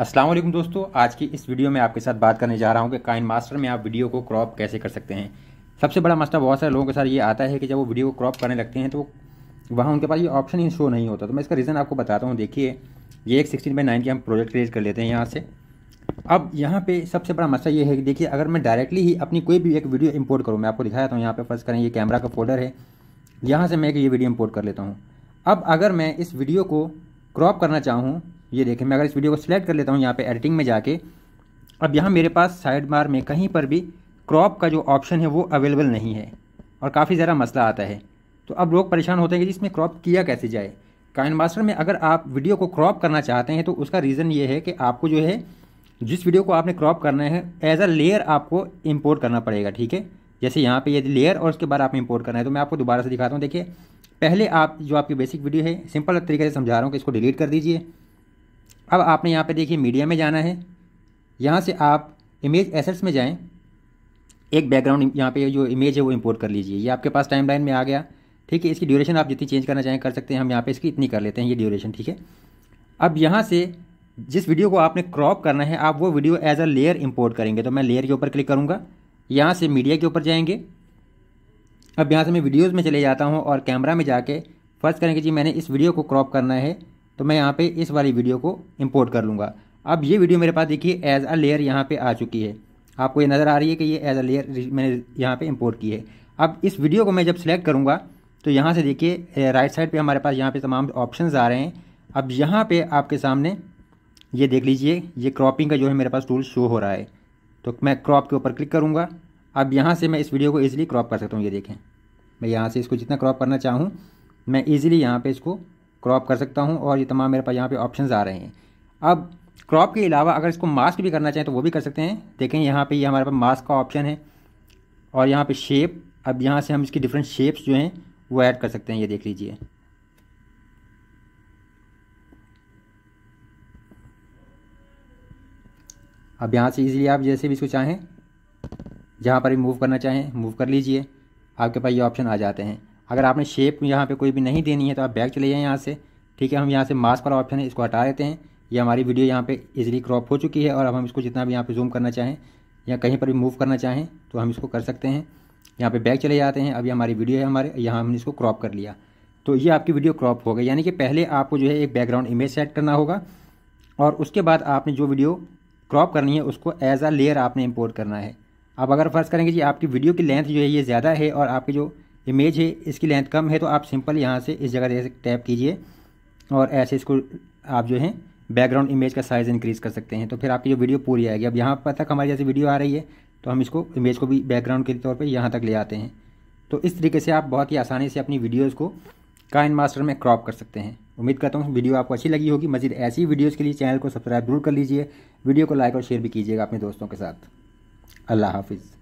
अस्सलाम वालेकुम दोस्तों आज की इस वीडियो में आपके साथ बात करने जा रहा हूँ कि काइन मास्टर में आप वीडियो को क्रॉप कैसे कर सकते हैं सबसे बड़ा मसला बहुत सारे लोगों के साथ ये आता है कि जब वो वीडियो को क्रॉप करने लगते हैं तो वहाँ उनके पास ये ऑप्शन ही शो नहीं होता तो मैं इसका रीज़न आपको बताता हूँ देखिए ये एक सिक्सटीन बाई नाइन की हम प्रोजेक्ट क्रिएट कर लेते हैं यहाँ से अब यहाँ पर सबसे बड़ा मसला ये है कि देखिए अगर मैं डायरेक्टली ही अपनी कोई भी एक वीडियो इम्पोर्ट करूँ मैं आपको दिखाया था यहाँ पर फर्स्ट करें ये कैमरा का फोल्डर है यहाँ से मैं एक ये वीडियो इम्पोर्ट कर लेता हूँ अब अगर मैं इस वीडियो को क्रॉप करना चाहूँ ये देखें मैं अगर इस वीडियो को सिलेक्ट कर लेता हूँ यहाँ पे एडिटिंग में जाके अब यहाँ मेरे पास साइड बार में कहीं पर भी क्रॉप का जो ऑप्शन है वो अवेलेबल नहीं है और काफ़ी ज़्यादा मसला आता है तो अब लोग परेशान होते हैं कि इसमें क्रॉप किया कैसे जाए काइन मास्टर में अगर आप वीडियो को क्रॉप करना चाहते हैं तो उसका रीज़न ये है कि आपको जो है जिस वीडियो को आपने क्रॉप करना है एज अ लेयर आपको इम्पोर्ट करना पड़ेगा ठीक है जैसे यहाँ पे ये लेयर और उसके बाद आपने इम्पोर्ट करना है तो मैं आपको दोबारा से दिखाता हूँ देखिए पहले आप जो आपकी बेसिक वीडियो है सिंपल तरीके से समझा रहा हूँ कि इसको डिलीट कर दीजिए अब आपने यहाँ पे देखिए मीडिया में जाना है यहाँ से आप इमेज एसेट्स में जाएं एक बैकग्राउंड यहाँ पे जो इमेज है वो इंपोर्ट कर लीजिए ये आपके पास टाइमलाइन में आ गया ठीक है इसकी ड्यूरेशन आप जितनी चेंज करना चाहें कर सकते हैं हम यहाँ पे इसकी इतनी कर लेते हैं ये ड्यूरेशन ठीक है अब यहाँ से जिस वीडियो को आपने क्रॉप करना है आप वो video as a layer import करेंगे तो मैं लेयर के ऊपर क्लिक करूँगा यहाँ से मीडिया के ऊपर जाएंगे अब यहाँ से मैं वीडियोज़ में चले जाता हूँ और कैमरा में जाके फर्स्ट करेंगे जी मैंने इस वीडियो को क्रॉप करना है तो मैं यहाँ पे इस वाली वीडियो को इम्पोर्ट कर लूँगा अब ये वीडियो मेरे पास देखिए एज अ लेयर यहाँ पे आ चुकी है आपको ये नज़र आ रही है कि ये एज अ लेयर मैंने यहाँ पे इम्पोर्ट की है अब इस वीडियो को मैं जब सेलेक्ट करूँगा तो यहाँ से देखिए राइट साइड पर हमारे पास यहाँ पर तमाम ऑप्शन आ रहे हैं अब यहाँ पर आपके सामने ये देख लीजिए ये क्रॉपिंग का जो है मेरे पास टूल शो हो रहा है तो मैं क्रॉप के ऊपर क्लिक करूँगा अब यहाँ से मैं इस वीडियो को ईजिली क्रॉप कर सकता हूँ ये देखें मैं यहाँ से इसको जितना क्रॉप करना चाहूँ मैं इजीली यहाँ पर इसको क्रॉप कर सकता हूँ और ये तमाम मेरे पास यहाँ पे ऑप्शंस आ रहे हैं अब क्रॉप के अलावा अगर इसको मास्क भी करना चाहें तो वो भी कर सकते हैं देखें यहाँ पे ये यह हमारे पास मास्क का ऑप्शन है और यहाँ पे शेप अब यहाँ से हम इसकी डिफरेंट शेप्स जो हैं वो ऐड कर सकते हैं ये देख लीजिए अब यहाँ से इजीली आप जैसे भी इसको चाहें जहाँ पर भी मूव करना चाहें मूव कर लीजिए आपके पास ये ऑप्शन आ जाते हैं अगर आपने शेप यहाँ पे कोई भी नहीं देनी है तो आप बैग चले जाएँ यहाँ से ठीक है हम यहाँ से मास्क वाला ऑप्शन है इसको हटा देते हैं ये हमारी वीडियो यहाँ पे इजीली क्रॉप हो चुकी है और अब हम इसको जितना भी यहाँ पे जूम करना चाहें या कहीं पर भी मूव करना चाहें तो हम इसको कर सकते हैं यहाँ पर बैग चले जाते हैं अभी हमारी वीडियो है हमारे यहाँ हमने इसको क्रॉप कर लिया तो ये आपकी वीडियो क्रॉप हो गई यानी कि पहले आपको जो है एक बैकग्राउंड इमेज सेट करना होगा और उसके बाद आपने जो वीडियो क्रॉप करनी है उसको एज आ लेयर आपने इम्पोर्ट करना है अब अगर फर्ज करेंगे जी आपकी वीडियो की लेंथ जो है ये ज़्यादा है और आपकी जो इमेज है इसकी लेंथ कम है तो आप सिंपल यहाँ से इस जगह जैसे टैप कीजिए और ऐसे इसको आप जो है बैकग्राउंड इमेज का साइज़ इंक्रीज़ कर सकते हैं तो फिर आपकी जो वीडियो पूरी आएगी अब यहाँ पर तक हमारी जैसे वीडियो आ रही है तो हम इसको इमेज को भी बैकग्राउंड के तौर पर यहाँ तक ले आते हैं तो इस तरीके से आप बहुत ही आसानी से अपनी वीडियोज़ को काइन मास्टर में क्रॉप कर सकते हैं उम्मीद करता हूँ वीडियो आपको अच्छी लगी होगी मजीद ऐसी वीडियोज़ के लिए चैनल को सब्सक्राइब जरूर कर लीजिए वीडियो को लाइक और शेयर भी कीजिएगा अपने दोस्तों के साथ अल्लाह हाफिज़